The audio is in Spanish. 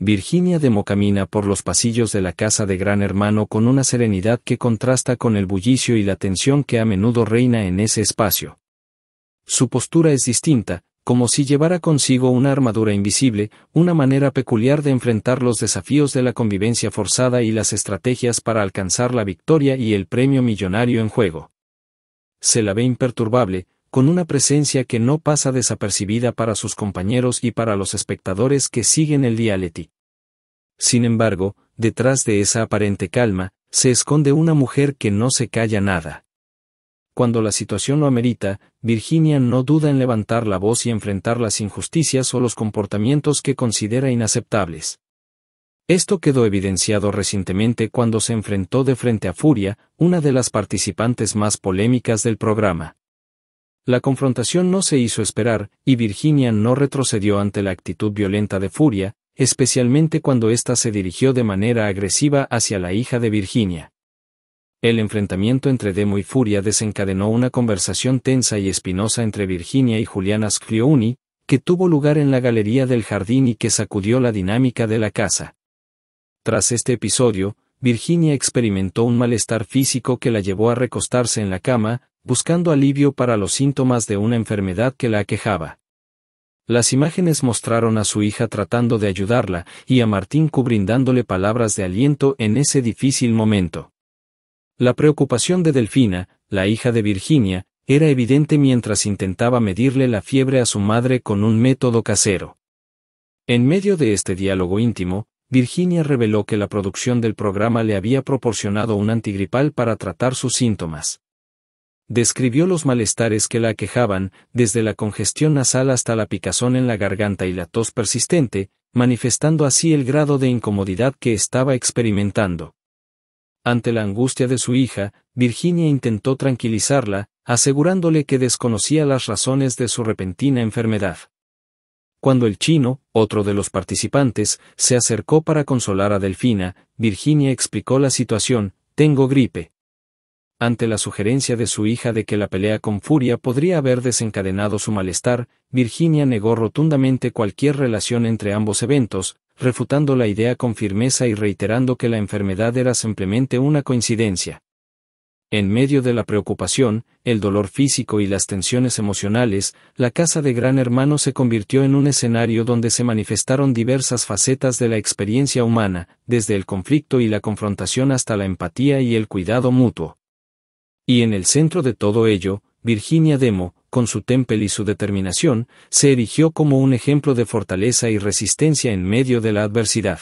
Virginia camina por los pasillos de la casa de Gran Hermano con una serenidad que contrasta con el bullicio y la tensión que a menudo reina en ese espacio. Su postura es distinta, como si llevara consigo una armadura invisible, una manera peculiar de enfrentar los desafíos de la convivencia forzada y las estrategias para alcanzar la victoria y el premio millonario en juego. Se la ve imperturbable, con una presencia que no pasa desapercibida para sus compañeros y para los espectadores que siguen el dialeti. Sin embargo, detrás de esa aparente calma, se esconde una mujer que no se calla nada. Cuando la situación lo amerita, Virginia no duda en levantar la voz y enfrentar las injusticias o los comportamientos que considera inaceptables. Esto quedó evidenciado recientemente cuando se enfrentó de frente a Furia, una de las participantes más polémicas del programa. La confrontación no se hizo esperar, y Virginia no retrocedió ante la actitud violenta de Furia, especialmente cuando ésta se dirigió de manera agresiva hacia la hija de Virginia. El enfrentamiento entre Demo y Furia desencadenó una conversación tensa y espinosa entre Virginia y Juliana Scliouni, que tuvo lugar en la galería del jardín y que sacudió la dinámica de la casa. Tras este episodio, Virginia experimentó un malestar físico que la llevó a recostarse en la cama, buscando alivio para los síntomas de una enfermedad que la aquejaba. Las imágenes mostraron a su hija tratando de ayudarla y a Martín cubrindándole palabras de aliento en ese difícil momento. La preocupación de Delfina, la hija de Virginia, era evidente mientras intentaba medirle la fiebre a su madre con un método casero. En medio de este diálogo íntimo, Virginia reveló que la producción del programa le había proporcionado un antigripal para tratar sus síntomas. Describió los malestares que la aquejaban, desde la congestión nasal hasta la picazón en la garganta y la tos persistente, manifestando así el grado de incomodidad que estaba experimentando. Ante la angustia de su hija, Virginia intentó tranquilizarla, asegurándole que desconocía las razones de su repentina enfermedad. Cuando el chino, otro de los participantes, se acercó para consolar a Delfina, Virginia explicó la situación, tengo gripe. Ante la sugerencia de su hija de que la pelea con Furia podría haber desencadenado su malestar, Virginia negó rotundamente cualquier relación entre ambos eventos, refutando la idea con firmeza y reiterando que la enfermedad era simplemente una coincidencia. En medio de la preocupación, el dolor físico y las tensiones emocionales, la casa de Gran Hermano se convirtió en un escenario donde se manifestaron diversas facetas de la experiencia humana, desde el conflicto y la confrontación hasta la empatía y el cuidado mutuo. Y en el centro de todo ello, Virginia Demo, con su temple y su determinación, se erigió como un ejemplo de fortaleza y resistencia en medio de la adversidad.